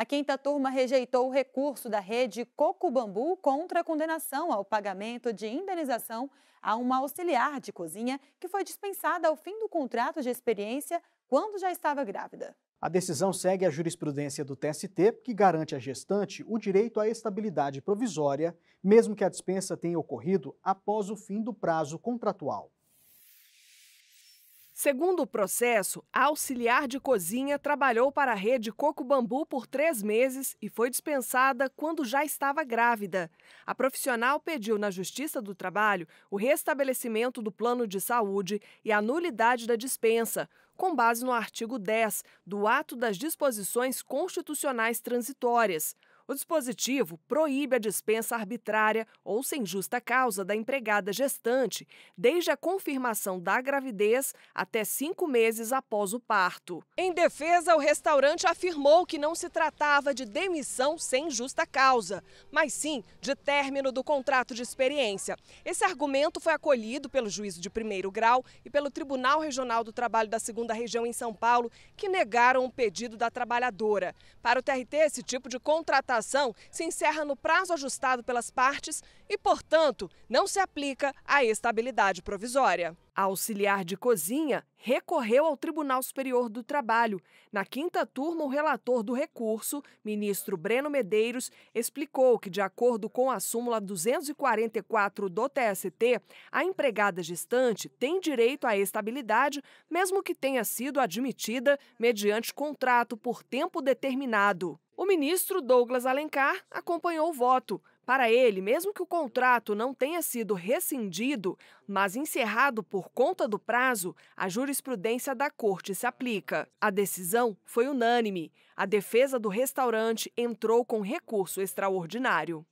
A quinta turma rejeitou o recurso da rede Coco Bambu contra a condenação ao pagamento de indenização a uma auxiliar de cozinha que foi dispensada ao fim do contrato de experiência quando já estava grávida. A decisão segue a jurisprudência do TST, que garante à gestante o direito à estabilidade provisória, mesmo que a dispensa tenha ocorrido após o fim do prazo contratual. Segundo o processo, a auxiliar de cozinha trabalhou para a rede Coco Bambu por três meses e foi dispensada quando já estava grávida. A profissional pediu na Justiça do Trabalho o restabelecimento do plano de saúde e a nulidade da dispensa, com base no artigo 10 do Ato das Disposições Constitucionais Transitórias. O dispositivo proíbe a dispensa arbitrária ou sem justa causa da empregada gestante, desde a confirmação da gravidez até cinco meses após o parto. Em defesa, o restaurante afirmou que não se tratava de demissão sem justa causa, mas sim de término do contrato de experiência. Esse argumento foi acolhido pelo juízo de primeiro grau e pelo Tribunal Regional do Trabalho da Segunda Região em São Paulo, que negaram o pedido da trabalhadora. Para o TRT, esse tipo de contratação se encerra no prazo ajustado pelas partes e, portanto, não se aplica à estabilidade provisória. A auxiliar de cozinha recorreu ao Tribunal Superior do Trabalho. Na quinta turma, o relator do recurso, ministro Breno Medeiros, explicou que, de acordo com a súmula 244 do TST, a empregada gestante tem direito à estabilidade, mesmo que tenha sido admitida mediante contrato por tempo determinado. O ministro Douglas Alencar acompanhou o voto, para ele, mesmo que o contrato não tenha sido rescindido, mas encerrado por conta do prazo, a jurisprudência da corte se aplica. A decisão foi unânime. A defesa do restaurante entrou com recurso extraordinário.